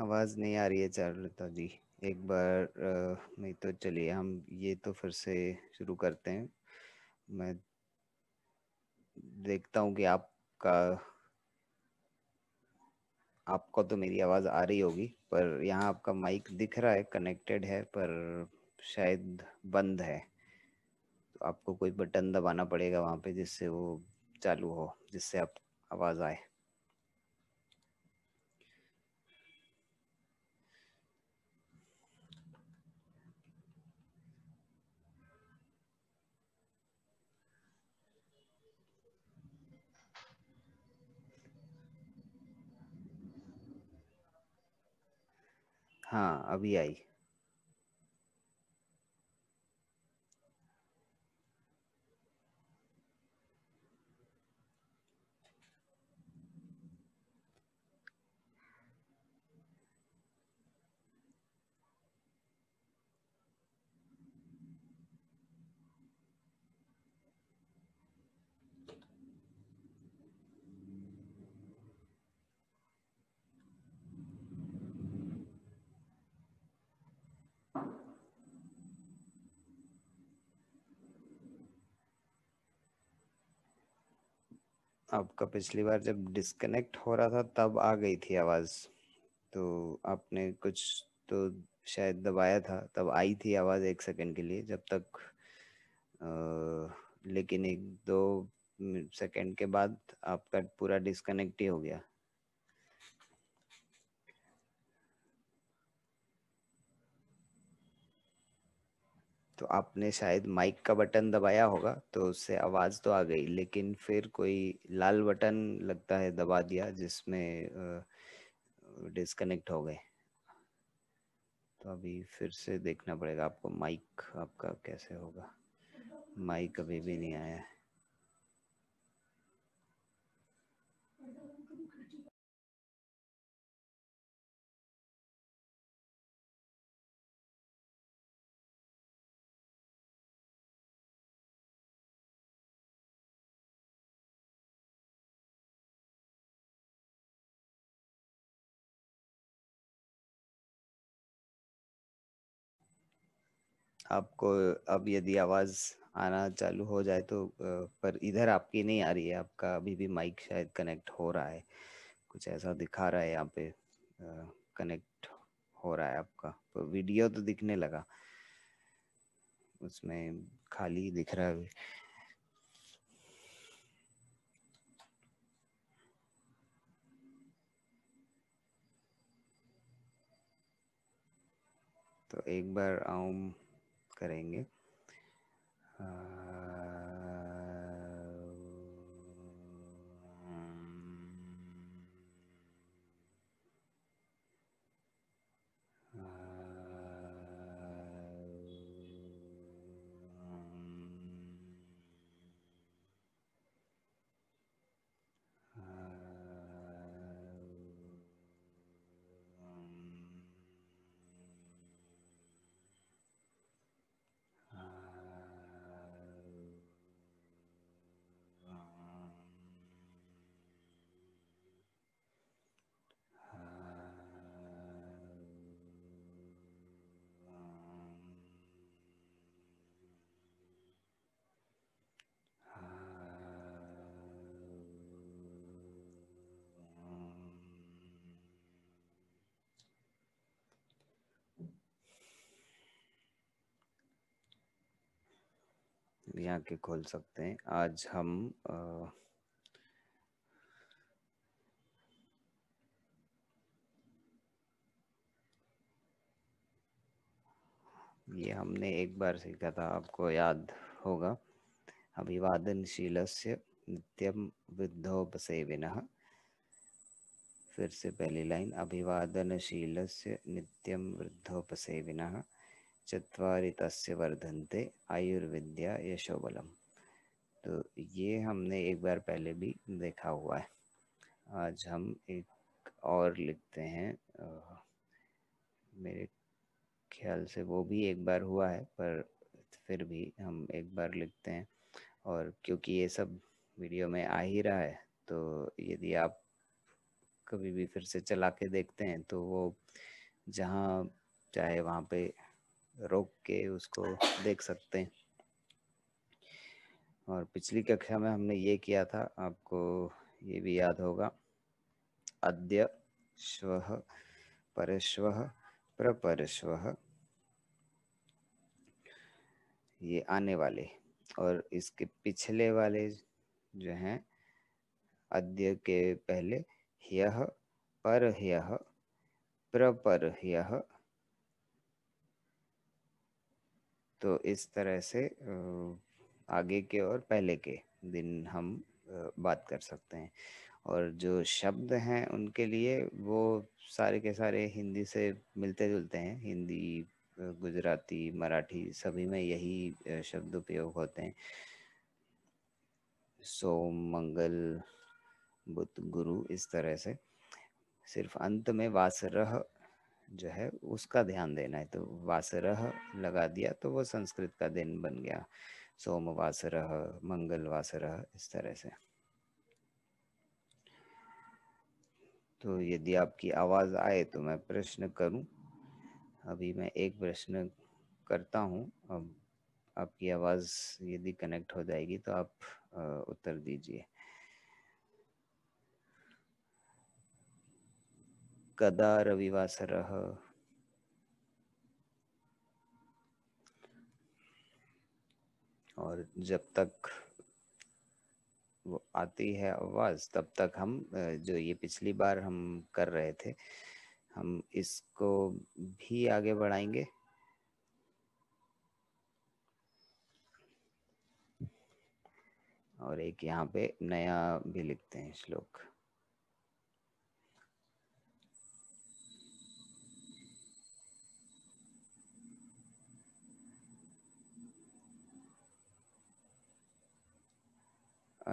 आवाज़ नहीं आ रही है चारुलता जी एक बार नहीं तो चलिए हम ये तो फिर से शुरू करते हैं मैं देखता हूँ कि आपका आपको तो मेरी आवाज़ आ रही होगी पर यहाँ आपका माइक दिख रहा है कनेक्टेड है पर शायद बंद है तो आपको कोई बटन दबाना पड़ेगा वहाँ पे जिससे वो चालू हो जिससे आप आवाज़ आए हाँ अभी आई आपका पिछली बार जब डिस्कनेक्ट हो रहा था तब आ गई थी आवाज़ तो आपने कुछ तो शायद दबाया था तब आई थी आवाज़ एक सेकंड के लिए जब तक आ, लेकिन एक दो सेकंड के बाद आपका पूरा डिस्कनेक्ट ही हो गया तो आपने शायद माइक का बटन दबाया होगा तो उससे आवाज़ तो आ गई लेकिन फिर कोई लाल बटन लगता है दबा दिया जिसमें डिस्कनेक्ट हो गए तो अभी फिर से देखना पड़ेगा आपको माइक आपका कैसे होगा माइक अभी भी नहीं आया है आपको अब यदि आवाज आना चालू हो जाए तो पर इधर आपकी नहीं आ रही है आपका अभी भी माइक शायद कनेक्ट हो रहा है कुछ ऐसा दिखा रहा है यहाँ पे कनेक्ट हो रहा है आपका तो वीडियो तो दिखने लगा उसमें खाली दिख रहा है तो एक बार आऊ करेंगे भी आके खोल सकते हैं आज हम ये हमने एक बार सीखा था आपको याद होगा अभिवादनशील से नित्यम विद्धोपसेविन फिर से पहली लाइन अभिवादनशील से नित्यम वृद्धोपसेविन चतवारी तस्य वर्धनते आयुर्विद्या यशोबलम तो ये हमने एक बार पहले भी देखा हुआ है आज हम एक और लिखते हैं मेरे ख्याल से वो भी एक बार हुआ है पर फिर भी हम एक बार लिखते हैं और क्योंकि ये सब वीडियो में आ ही रहा है तो यदि आप कभी भी फिर से चला के देखते हैं तो वो जहाँ चाहे वहाँ पे रोक के उसको देख सकते हैं और पिछली कक्षा में हमने ये किया था आपको ये भी याद होगा अद्य श्व परश्व प्रपरश्व ये आने वाले और इसके पिछले वाले जो हैं अद्य के पहले ह्य पर ह्यः प्रपर ह्यः तो इस तरह से आगे के और पहले के दिन हम बात कर सकते हैं और जो शब्द हैं उनके लिए वो सारे के सारे हिंदी से मिलते जुलते हैं हिंदी गुजराती मराठी सभी में यही शब्द उपयोग होते हैं सोम मंगल बुध गुरु इस तरह से सिर्फ अंत में वासरह जो है उसका ध्यान देना है तो वासरह लगा दिया तो वो संस्कृत का दिन बन गया सोम वासरह मंगल वासरह इस तरह से तो यदि आपकी आवाज़ आए तो मैं प्रश्न करूं अभी मैं एक प्रश्न करता हूं अब आपकी आवाज़ यदि कनेक्ट हो जाएगी तो आप उत्तर दीजिए कदा रविवासर और जब तक वो आती है आवाज़ तब तक हम जो ये पिछली बार हम कर रहे थे हम इसको भी आगे बढ़ाएंगे और एक यहाँ पे नया भी लिखते हैं श्लोक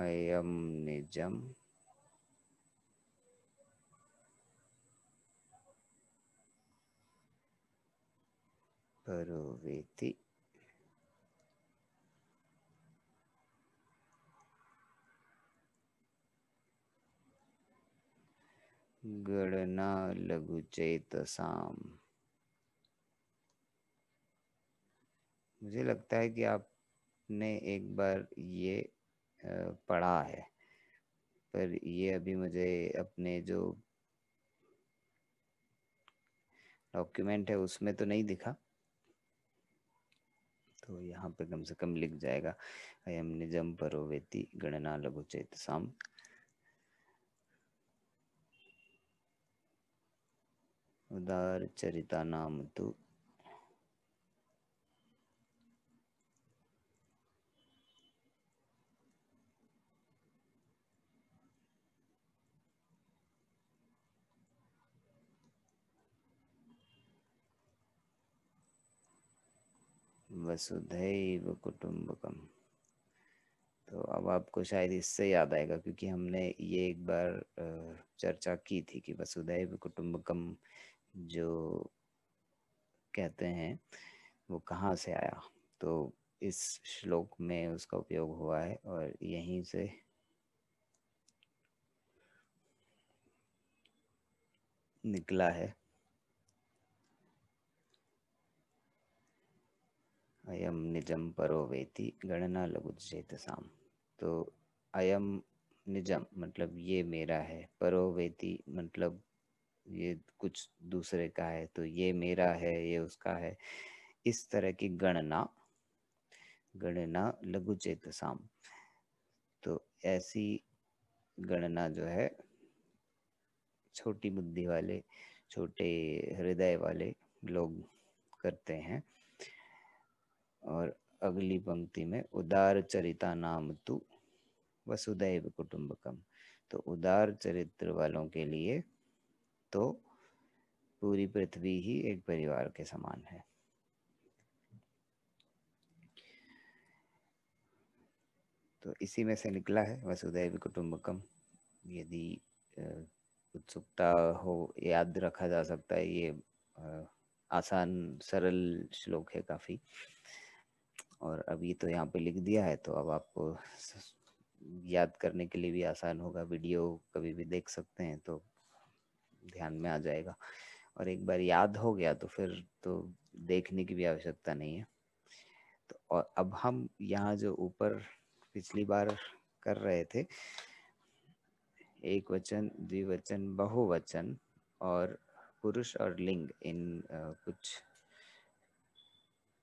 अयम निजम Nijam. गणना लघु चेतसाम मुझे लगता है कि आपने एक बार ये पढ़ा है पर ये अभी मुझे अपने जो डॉक्यूमेंट है उसमें तो नहीं दिखा तो यहाँ पे कम से कम लिख जाएगा अयम निजम परोवेति गणना लघु चेतसाम उदार चरिता नाम तो वसुधैव कुटुम्बकम तो अब आपको शायद इससे याद आएगा क्योंकि हमने ये एक बार चर्चा की थी कि वसुधैव कुटुम्बकम जो कहते हैं वो कहाँ से आया तो इस श्लोक में उसका उपयोग हुआ है और यहीं से निकला है अयम निजम परो वेति गणना लघु चेतसाम तो अयम निजम मतलब ये मेरा है परो वेति मतलब ये कुछ दूसरे का है तो ये मेरा है ये उसका है इस तरह की गणना गणना लघु चेतसाम तो ऐसी गणना जो है छोटी बुद्धि वाले छोटे हृदय वाले लोग करते हैं और अगली पंक्ति में उदार चरिता नाम तु वसुदैव कुटुंबकम तो उदार चरित्र वालों के लिए तो पूरी पृथ्वी ही एक परिवार के समान है तो इसी में से निकला है वसुदैव कुटुंबकम यदि उत्सुकता हो याद रखा जा सकता है ये आसान सरल श्लोक है काफ़ी और अभी तो यहाँ पे लिख दिया है तो अब आपको याद करने के लिए भी आसान होगा वीडियो कभी भी देख सकते हैं तो ध्यान में आ जाएगा और एक बार याद हो गया तो फिर तो देखने की भी आवश्यकता नहीं है तो और अब हम यहाँ जो ऊपर पिछली बार कर रहे थे एक वचन द्विवचन बहुवचन और पुरुष और लिंग इन कुछ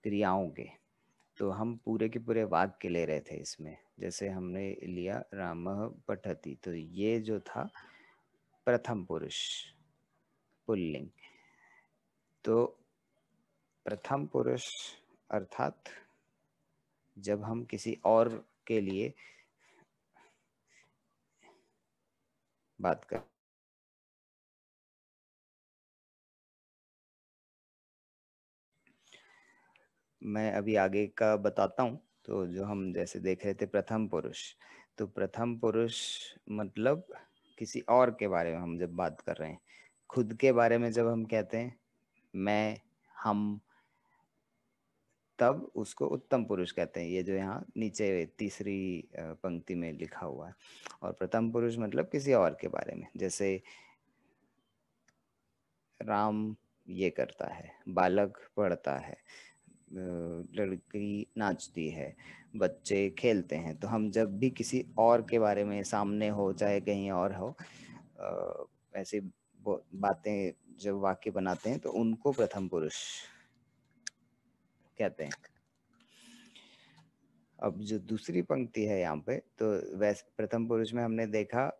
क्रियाओं के तो हम पूरे के पूरे वाक्य ले रहे थे इसमें जैसे हमने लिया राम पठती तो ये जो था प्रथम पुरुष पुल्लिंग तो प्रथम पुरुष अर्थात जब हम किसी और के लिए बात कर मैं अभी आगे का बताता हूँ तो जो हम जैसे देख रहे थे प्रथम पुरुष तो प्रथम पुरुष मतलब किसी और के बारे में हम जब बात कर रहे हैं खुद के बारे में जब हम कहते हैं मैं हम तब उसको उत्तम पुरुष कहते हैं ये जो यहाँ नीचे तीसरी पंक्ति में लिखा हुआ है और प्रथम पुरुष मतलब किसी और के बारे में जैसे राम ये करता है बालक पढ़ता है लड़की नाचती है बच्चे खेलते हैं तो हम जब भी किसी और के बारे में सामने हो चाहे कहीं और हो ऐसी बातें जब वाक्य बनाते हैं तो उनको प्रथम पुरुष कहते हैं अब जो दूसरी पंक्ति है यहाँ पे तो वैसे प्रथम पुरुष में हमने देखा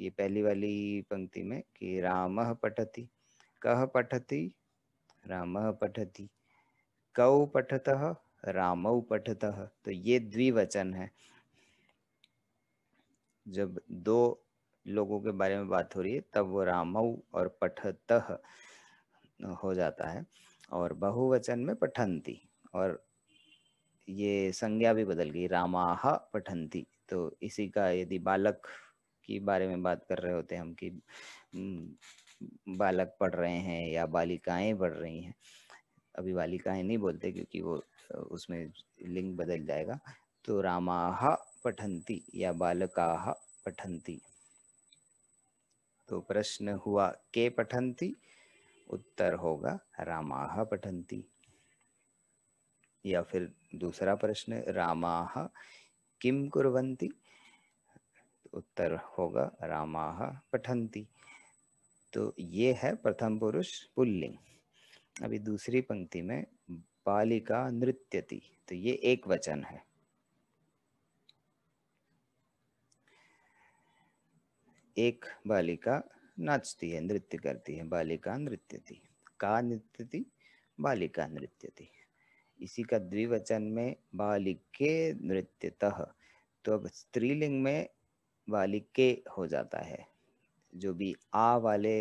ये पहली वाली पंक्ति में कि राम पठती कह पठती राम पठती कौ पठत रामौ पठत तो ये द्विवचन है जब दो लोगों के बारे में बात हो रही है तब वो रामऊ और पठत हो जाता है और बहुवचन में पठंती और ये संज्ञा भी बदल गई रामाह पठंती तो इसी का यदि बालक की बारे में बात कर रहे होते हम कि हम्म, बालक पढ़ रहे हैं या बालिकाएं पढ़ रही हैं अभी वालिका है नहीं बोलते क्योंकि वो उसमें लिंग बदल जाएगा तो रामाह पठंती या बालकाह पठंती तो प्रश्न हुआ के पठंती उत्तर होगा रामाह पठंती या फिर दूसरा प्रश्न रामाह किम कुरवंती उत्तर होगा रामाह पठंती तो ये है प्रथम पुरुष पुल्लिंग अभी दूसरी पंक्ति में बालिका नृत्यति तो ये एक वचन है एक बालिका नाचती है नृत्य करती है बालिका नृत्यति का नृत्यति बालिका नृत्यति इसी का द्विवचन में बालिके नृत्यतः तो अब स्त्रीलिंग में बालिके हो जाता है जो भी आ वाले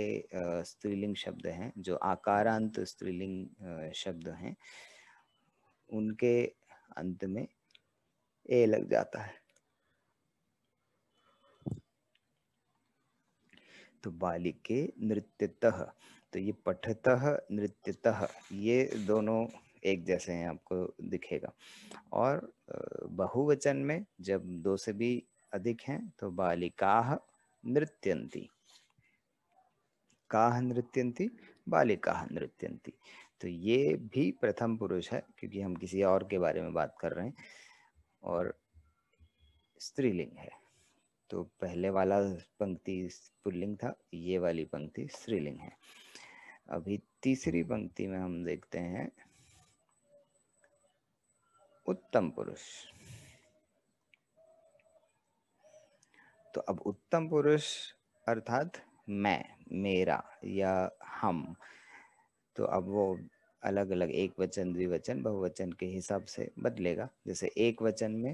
स्त्रीलिंग शब्द हैं जो आकारांत स्त्रीलिंग शब्द हैं उनके अंत में ए लग जाता है तो बालिके नृत्यतः तो ये पठत नृत्यतः ये दोनों एक जैसे हैं आपको दिखेगा और बहुवचन में जब दो से भी अधिक हैं तो बालिका नृत्यंती का नृत्यंती बालिका नृत्यंती तो ये भी प्रथम पुरुष है क्योंकि हम किसी और के बारे में बात कर रहे हैं और स्त्रीलिंग है तो पहले वाला पंक्ति पुल्लिंग था ये वाली पंक्ति स्त्रीलिंग है अभी तीसरी पंक्ति में हम देखते हैं उत्तम पुरुष तो अब उत्तम पुरुष अर्थात मैं मेरा या हम तो अब वो अलग अलग एक वचन द्विवचन बहुवचन के हिसाब से बदलेगा जैसे एक वचन में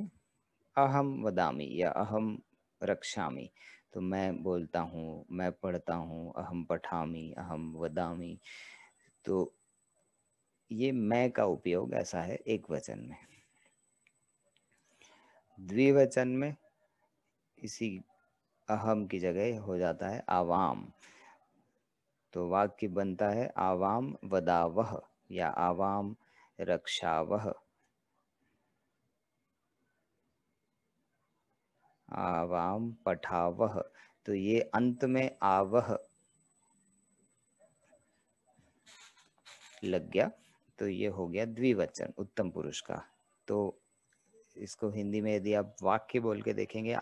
अहम वदामी या अहम रक्षामी तो मैं बोलता हूँ मैं पढ़ता हूँ अहम पठामी अहम वदामी तो ये मैं का उपयोग ऐसा है एक वचन में द्विवचन में इसी अहम की जगह हो जाता है आवाम तो वाक्य बनता है आवाम वदावह या आवाम रक्षावह आवाम पठावह तो ये अंत में आवह लग गया तो ये हो गया द्विवचन उत्तम पुरुष का तो इसको हिंदी में यदि आप वाक्य बोल के देखेंगे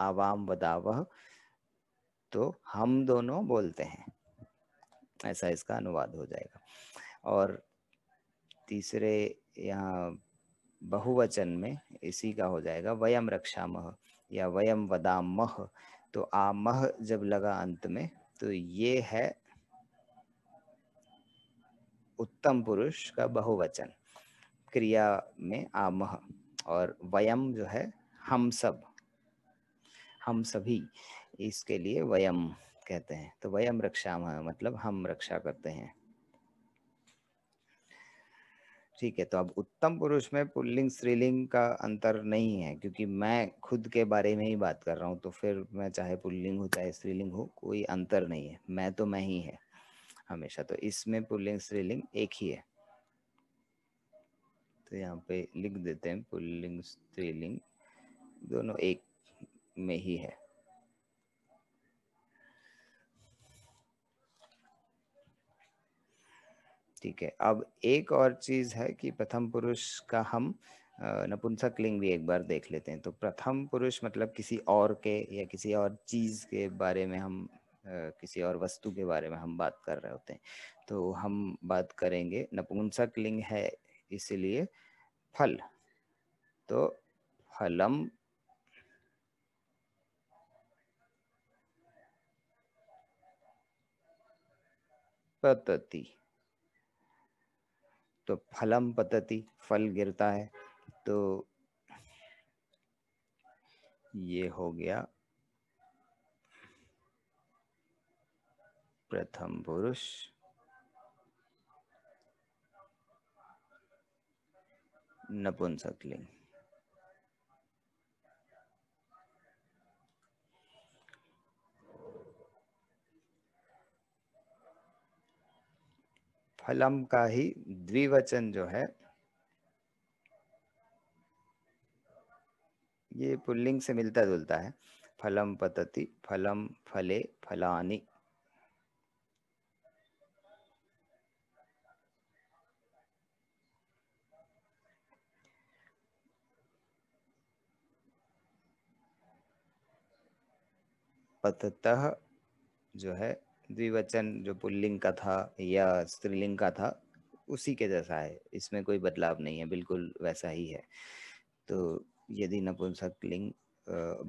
आवाम वदावह तो हम दोनों बोलते हैं ऐसा इसका अनुवाद हो जाएगा और तीसरे यहाँ बहुवचन में इसी का हो जाएगा वयम रक्षा मह या वयम वदा मह तो आ मह जब लगा अंत में तो ये है उत्तम पुरुष का बहुवचन क्रिया में आमह और वयम जो है हम सब हम सभी इसके लिए वयम कहते हैं तो वयम रक्षा मतलब हम रक्षा करते हैं ठीक है तो अब उत्तम पुरुष में पुल्लिंग स्त्रीलिंग का अंतर नहीं है क्योंकि मैं खुद के बारे में ही बात कर रहा हूं तो फिर मैं चाहे पुल्लिंग हो चाहे स्त्रीलिंग हो कोई अंतर नहीं है मैं तो मैं ही है हमेशा तो इसमें पुल्लिंग स्त्रीलिंग एक ही है तो यहाँ पे लिख देते हैं पुल्लिंग स्त्रीलिंग दोनों एक में ही है ठीक है अब एक और चीज है कि प्रथम पुरुष का हम नपुंसक लिंग भी एक बार देख लेते हैं तो प्रथम पुरुष मतलब किसी और के या किसी और चीज के बारे में हम किसी और वस्तु के बारे में हम बात कर रहे होते हैं तो हम बात करेंगे नपुंसक लिंग है इसलिए फल तो फलम पतती तो फलम पतती फल गिरता है तो ये हो गया प्रथम पुरुष नपुंसकलिंग फलम का ही द्विवचन जो है ये पुल्लिंग से मिलता जुलता है फलम पतति फलम फले फलानी पततः जो है द्विवचन जो पुल्लिंग का था या स्त्रीलिंग का था उसी के जैसा है इसमें कोई बदलाव नहीं है बिल्कुल वैसा ही है तो यदि नपुंसक लिंग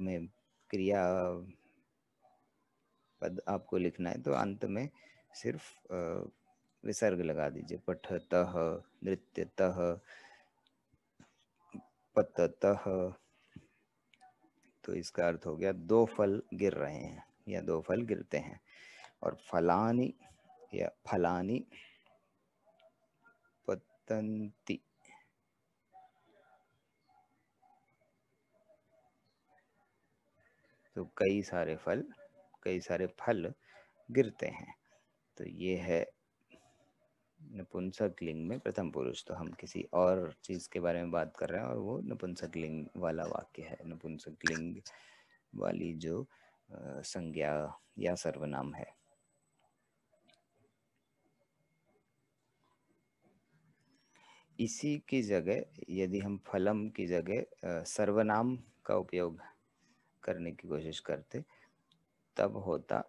में क्रिया पद आपको लिखना है तो अंत में सिर्फ विसर्ग लगा दीजिए पठतः नृत्यतः पततः तो इसका अर्थ हो गया दो फल गिर रहे हैं या दो फल गिरते हैं और फलानी या फलानी पतंती तो कई सारे फल कई सारे फल गिरते हैं तो ये है नपुंसक लिंग में प्रथम पुरुष तो हम किसी और चीज़ के बारे में बात कर रहे हैं और वो नपुंसक लिंग वाला वाक्य है नपुंसक लिंग वाली जो संज्ञा या सर्वनाम है इसी की जगह यदि हम फलम की जगह सर्वनाम का उपयोग करने की कोशिश करते तब होता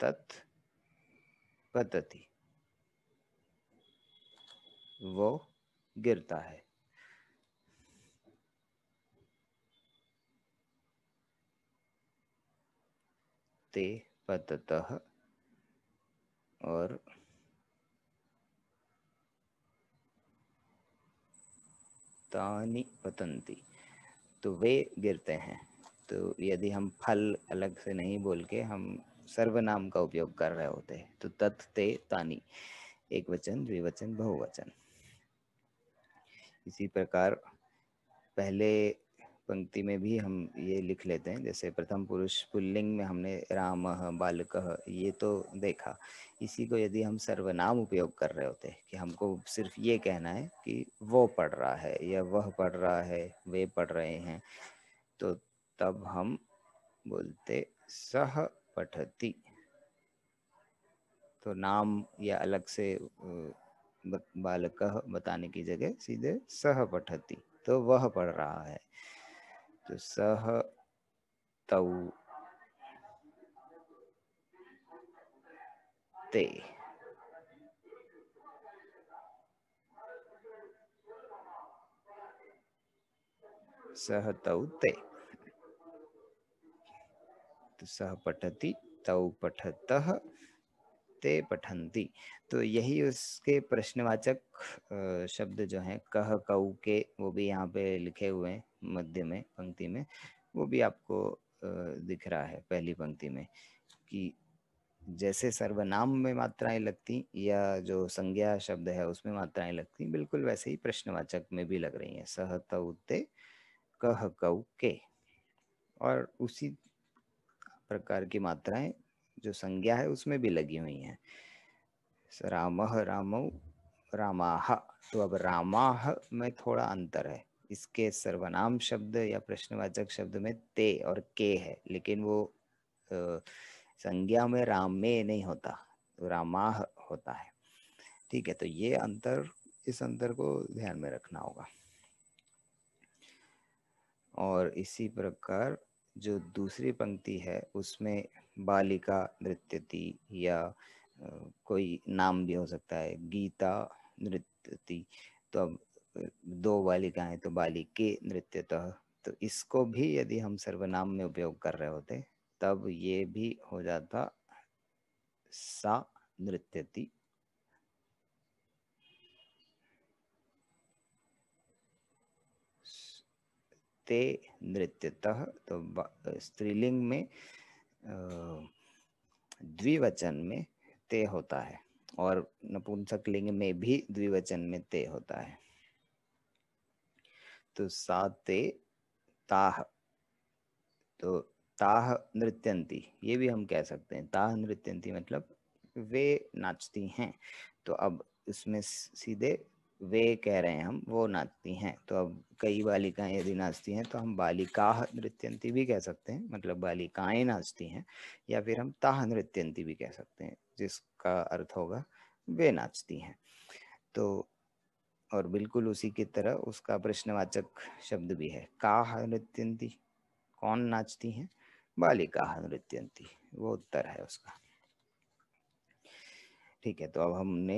तत् पद्धति वो गिरता है ते पततः और तानी पतंती तो वे गिरते हैं तो यदि हम फल अलग से नहीं बोल के हम सर्वनाम का उपयोग कर रहे होते हैं तो तत् ते तानी एक वचन द्विवचन बहुवचन इसी प्रकार पहले पंक्ति में भी हम ये लिख लेते हैं जैसे प्रथम पुरुष पुल्लिंग में हमने राम बालक ये तो देखा इसी को यदि हम सर्वनाम उपयोग कर रहे होते कि हमको सिर्फ ये कहना है कि वो पढ़ रहा है या वह पढ़ रहा है वे पढ़ रहे हैं तो तब हम बोलते सह पठति तो नाम या अलग से बालक बताने की जगह सीधे सह पठति तो वह पढ़ रहा है तो सह तव ते सह तव ते सह पठति तौ पठत ते पठन्ति तो यही उसके प्रश्नवाचक शब्द जो हैं कह कऊ के वो भी यहाँ पे लिखे हुए हैं मध्य में पंक्ति में वो भी आपको दिख रहा है पहली पंक्ति में कि जैसे सर्वनाम में मात्राएं लगती या जो संज्ञा शब्द है उसमें मात्राएं लगती बिल्कुल वैसे ही प्रश्नवाचक में भी लग रही है सह तऊ ते कह कऊ के और उसी प्रकार की मात्राएं जो संज्ञा है उसमें भी लगी हुई हैं राम राम रामाह तो अब रामाह में थोड़ा अंतर है इसके सर्वनाम शब्द या प्रश्नवाचक शब्द में ते और के है लेकिन वो संज्ञा में राम में नहीं होता तो रामाह होता है ठीक है तो ये अंतर इस अंतर को ध्यान में रखना होगा और इसी प्रकार जो दूसरी पंक्ति है उसमें बालिका नृत्यति या कोई नाम भी हो सकता है गीता नृत्यति तो अब दो बालिकाएं तो बालिके नृत्यतः तो इसको भी यदि हम सर्वनाम में उपयोग कर रहे होते तब ये भी हो जाता सा नृत्यति ते नृत्यतः तो स्त्रीलिंग में द्विवचन में ते होता है और नपुंसक लिंग में भी द्विवचन में ते होता है तो साते ताह तो ताह नृत्यंती ये भी हम कह सकते हैं ताह नृत्यंती मतलब वे नाचती हैं तो अब इसमें सीधे वे कह रहे हैं हम वो नाचती हैं तो अब कई बालिकाएं यदि नाचती हैं तो हम बालिका नृत्यंती भी कह सकते हैं मतलब बालिकाएं नाचती हैं या फिर हम ताह नृत्यंती भी कह सकते हैं जिसका अर्थ होगा वे नाचती हैं तो और बिल्कुल उसी की तरह उसका प्रश्नवाचक शब्द भी है काह नृत्यंती कौन नाचती हैं बालिका नृत्यंती वो उत्तर है उसका ठीक है तो अब हमने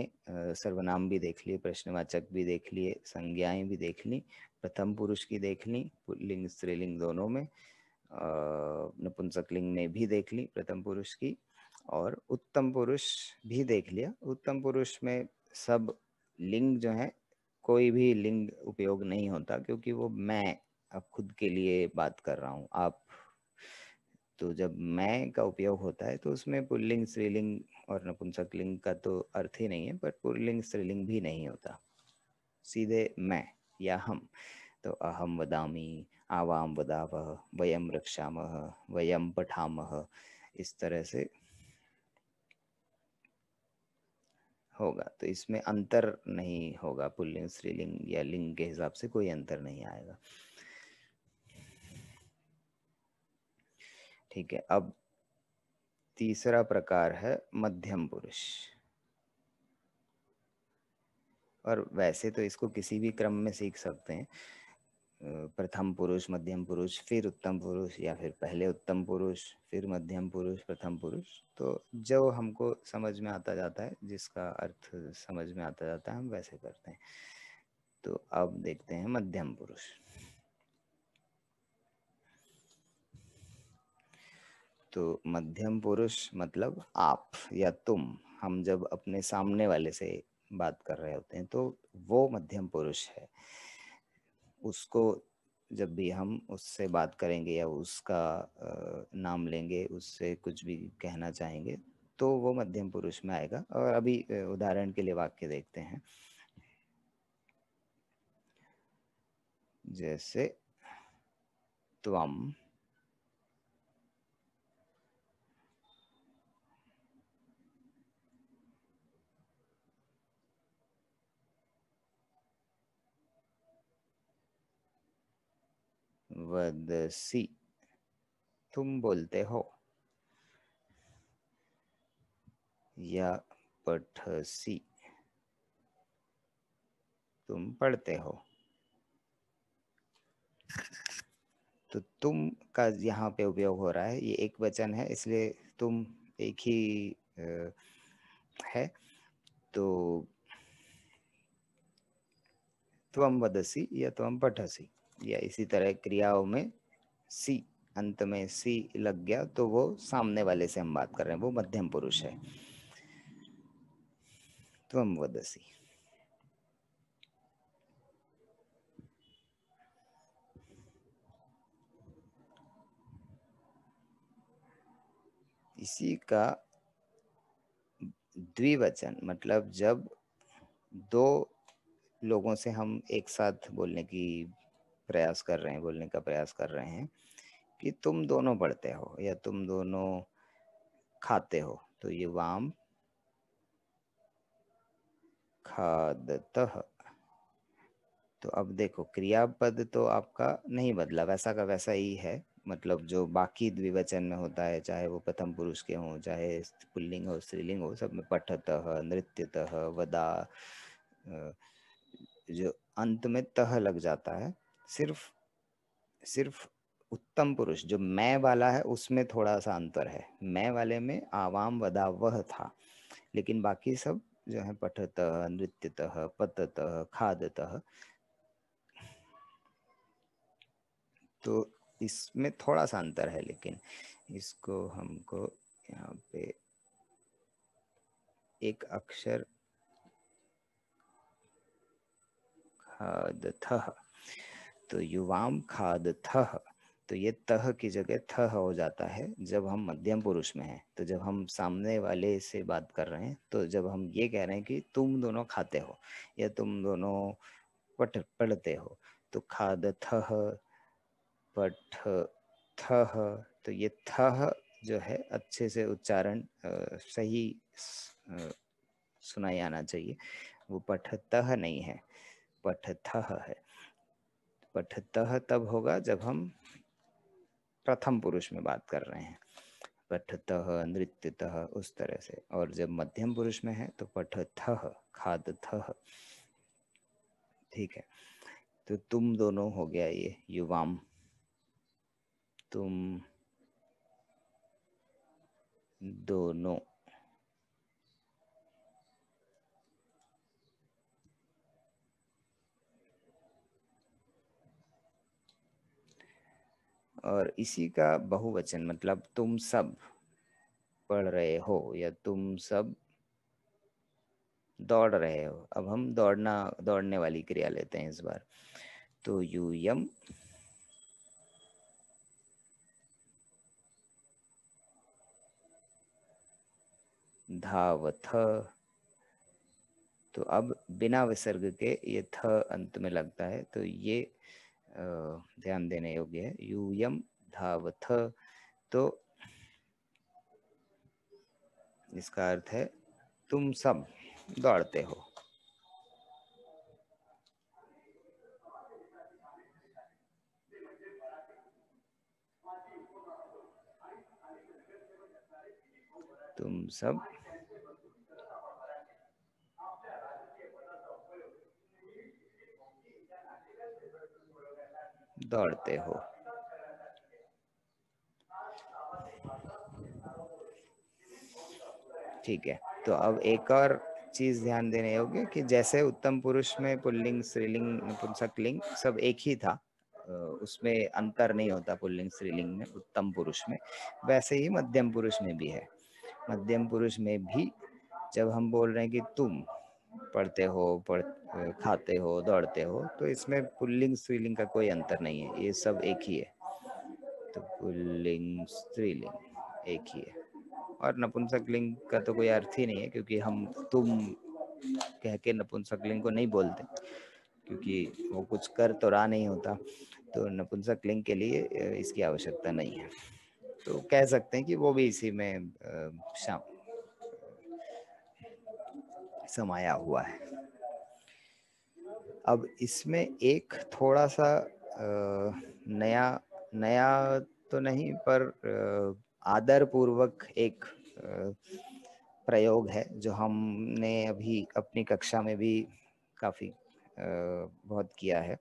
सर्वनाम भी देख लिए प्रश्नवाचक भी देख लिए संज्ञाएं भी देख ली प्रथम पुरुष की देख ली लिंग स्त्रीलिंग दोनों में नपुंसक लिंग में भी देख ली प्रथम पुरुष की और उत्तम पुरुष भी देख लिया उत्तम पुरुष में सब लिंग जो है कोई भी लिंग उपयोग नहीं होता क्योंकि वो मैं अब खुद के लिए बात कर रहा हूँ आप तो जब मैं का उपयोग होता है तो उसमें पुल्लिंग स्त्रीलिंग और नपुंसक लिंग का तो अर्थ ही नहीं है बट पुरलिंग स्त्रीलिंग भी नहीं होता सीधे मैं या हम तो अहम वदामी आवाम वदाव वयम रक्षा वयम पठामह इस तरह से होगा तो इसमें अंतर नहीं होगा पुल्लिंग स्त्रीलिंग या लिंग के हिसाब से कोई अंतर नहीं आएगा ठीक है अब तीसरा प्रकार है मध्यम पुरुष और वैसे तो इसको किसी भी क्रम में सीख सकते हैं प्रथम पुरुष मध्यम पुरुष फिर उत्तम पुरुष या फिर पहले उत्तम पुरुष फिर मध्यम पुरुष प्रथम पुरुष तो जो हमको समझ में आता जाता है जिसका अर्थ समझ में आता जाता है हम वैसे करते हैं तो अब देखते हैं मध्यम पुरुष तो मध्यम पुरुष मतलब आप या तुम हम जब अपने सामने वाले से बात कर रहे होते हैं तो वो मध्यम पुरुष है उसको जब भी हम उससे बात करेंगे या उसका नाम लेंगे उससे कुछ भी कहना चाहेंगे तो वो मध्यम पुरुष में आएगा और अभी उदाहरण के लिए वाक्य देखते हैं जैसे त्वम वदसी तुम बोलते हो या पठसी तुम पढ़ते हो तो तुम का यहाँ पे उपयोग हो रहा है ये एक वचन है इसलिए तुम एक ही है तो तुम वदसी या तुम पठसी या इसी तरह क्रियाओं में सी अंत में सी लग गया तो वो सामने वाले से हम बात कर रहे हैं वो मध्यम पुरुष है त्वम तो वदसी इसी का द्विवचन मतलब जब दो लोगों से हम एक साथ बोलने की प्रयास कर रहे हैं बोलने का प्रयास कर रहे हैं कि तुम दोनों पढ़ते हो या तुम दोनों खाते हो तो ये वाम खादत तो अब देखो क्रियापद तो आपका नहीं बदला वैसा का वैसा ही है मतलब जो बाकी द्विवचन में होता है चाहे वो प्रथम पुरुष के हों चाहे पुल्लिंग हो स्त्रीलिंग हो सब में पठतः नृत्यतः वदा जो अंत में तह लग जाता है सिर्फ सिर्फ उत्तम पुरुष जो मैं वाला है उसमें थोड़ा सा अंतर है मैं वाले में आवाम वह था लेकिन बाकी सब जो है पठतः नृत्यतः पतत खादत तो इसमें थोड़ा सा अंतर है लेकिन इसको हमको यहाँ पे एक अक्षर खादतः तो युवाम खाद थह तो ये तह की जगह थह हो जाता है जब हम मध्यम पुरुष में हैं तो जब हम सामने वाले से बात कर रहे हैं तो जब हम ये कह रहे हैं कि तुम दोनों खाते हो या तुम दोनों पठ पढ़ते हो तो खाद थह पठ थह तो ये थह जो है अच्छे से उच्चारण सही सुनाई आना चाहिए वो पठ तह नहीं है पठ थह है पठतः तब होगा जब हम प्रथम पुरुष में बात कर रहे हैं पठतः नृत्यतः उस तरह से और जब मध्यम पुरुष में है तो पठथह खादथह ठीक है तो तुम दोनों हो गया ये युवाम तुम दोनों और इसी का बहुवचन मतलब तुम सब पढ़ रहे हो या तुम सब दौड़ रहे हो अब हम दौड़ना दौड़ने वाली क्रिया लेते हैं इस बार तो यू यम धावथ तो अब बिना विसर्ग के ये थ अंत में लगता है तो ये ध्यान देने योग्य है यूयम धावथ तो इसका अर्थ है तुम सब दौड़ते हो तुम सब दौड़ते हो ठीक है तो अब एक और चीज ध्यान देने योग्य कि जैसे उत्तम पुरुष में पुल्लिंग स्त्रीलिंग नपुंसक लिंग सब एक ही था उसमें अंतर नहीं होता पुल्लिंग स्त्रीलिंग में उत्तम पुरुष में वैसे ही मध्यम पुरुष में भी है मध्यम पुरुष में भी जब हम बोल रहे हैं कि तुम पढ़ते हो पढ़ खाते हो दौड़ते हो तो इसमें पुल्लिंग स्त्रीलिंग का कोई अंतर नहीं है ये सब एक ही है तो पुल्लिंग स्त्रीलिंग एक ही है और नपुंसक लिंग का तो कोई अर्थ ही नहीं है क्योंकि हम तुम कह के नपुंसक लिंग को नहीं बोलते क्योंकि वो कुछ कर तो रहा नहीं होता तो नपुंसक लिंग के लिए इसकी आवश्यकता नहीं है तो कह सकते हैं कि वो भी इसी में शाम समाया हुआ है अब इसमें एक थोड़ा सा नया नया तो नहीं पर आदर पूर्वक एक प्रयोग है जो हमने अभी अपनी कक्षा में भी काफ़ी बहुत किया है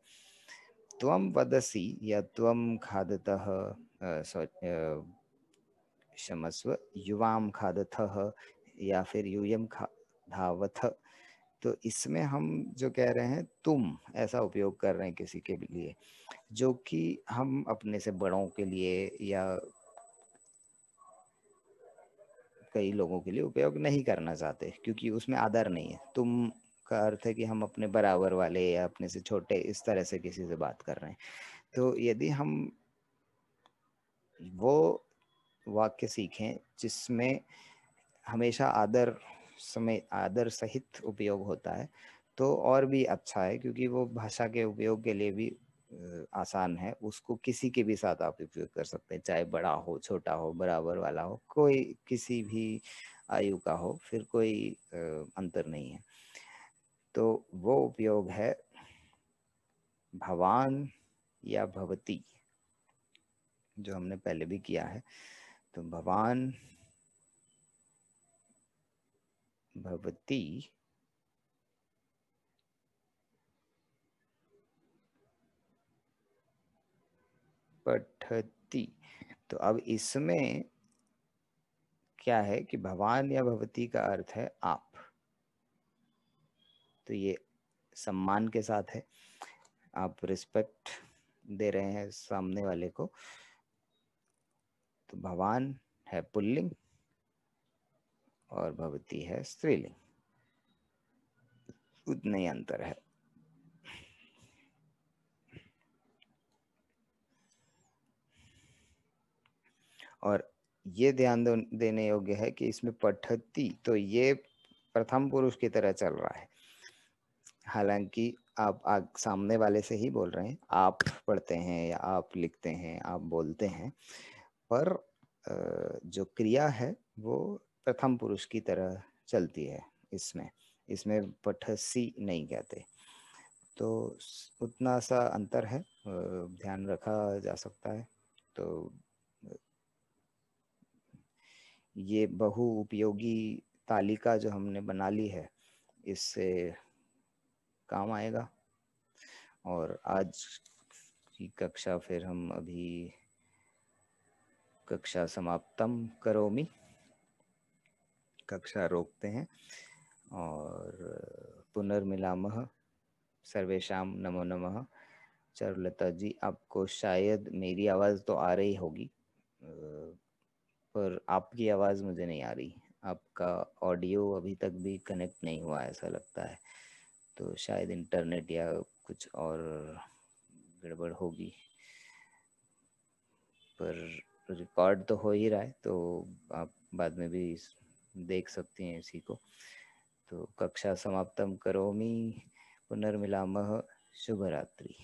त्वम वदसी या त्वम खादत क्षमस्व युवाम खादत या फिर यूयम खा धावथ तो इसमें हम जो कह रहे हैं तुम ऐसा उपयोग कर रहे हैं किसी के लिए जो कि हम अपने से बड़ों के लिए या कई लोगों के लिए उपयोग नहीं करना चाहते क्योंकि उसमें आदर नहीं है तुम का अर्थ है कि हम अपने बराबर वाले या अपने से छोटे इस तरह से किसी से बात कर रहे हैं तो यदि हम वो वाक्य सीखें जिसमें हमेशा आदर समय आदर सहित उपयोग होता है तो और भी अच्छा है क्योंकि वो भाषा के उपयोग के लिए भी आसान है उसको किसी के भी साथ आप उपयोग कर सकते हैं चाहे बड़ा हो छोटा हो बराबर वाला हो कोई किसी भी आयु का हो फिर कोई अंतर नहीं है तो वो उपयोग है भवान या भवती जो हमने पहले भी किया है तो भवान भवति पठति तो अब इसमें क्या है कि भवान या भगवती का अर्थ है आप तो ये सम्मान के साथ है आप रिस्पेक्ट दे रहे हैं सामने वाले को तो भगवान है पुल्लिंग और भवती है स्त्रीलिंग उतना ही अंतर है और ये ध्यान देने योग्य है कि इसमें पठती तो ये प्रथम पुरुष की तरह चल रहा है हालांकि आप आग सामने वाले से ही बोल रहे हैं आप पढ़ते हैं या आप लिखते हैं आप बोलते हैं पर जो क्रिया है वो प्रथम पुरुष की तरह चलती है इसमें इसमें पठसी नहीं कहते तो उतना सा अंतर है ध्यान रखा जा सकता है तो ये बहु उपयोगी तालिका जो हमने बना ली है इससे काम आएगा और आज की कक्षा फिर हम अभी कक्षा समाप्तम करोमी कक्षा रोकते हैं और पुनर्मिला सर्वेशा नमो नमः चरुलता जी आपको शायद मेरी आवाज़ तो आ रही होगी पर आपकी आवाज़ मुझे नहीं आ रही आपका ऑडियो अभी तक भी कनेक्ट नहीं हुआ ऐसा लगता है तो शायद इंटरनेट या कुछ और गड़बड़ होगी पर रिकॉर्ड तो हो ही रहा है तो आप बाद में भी देख सकते हैं इसी को तो कक्षा समाप्तम करोमी पुनर्मिला शुभ रात्रि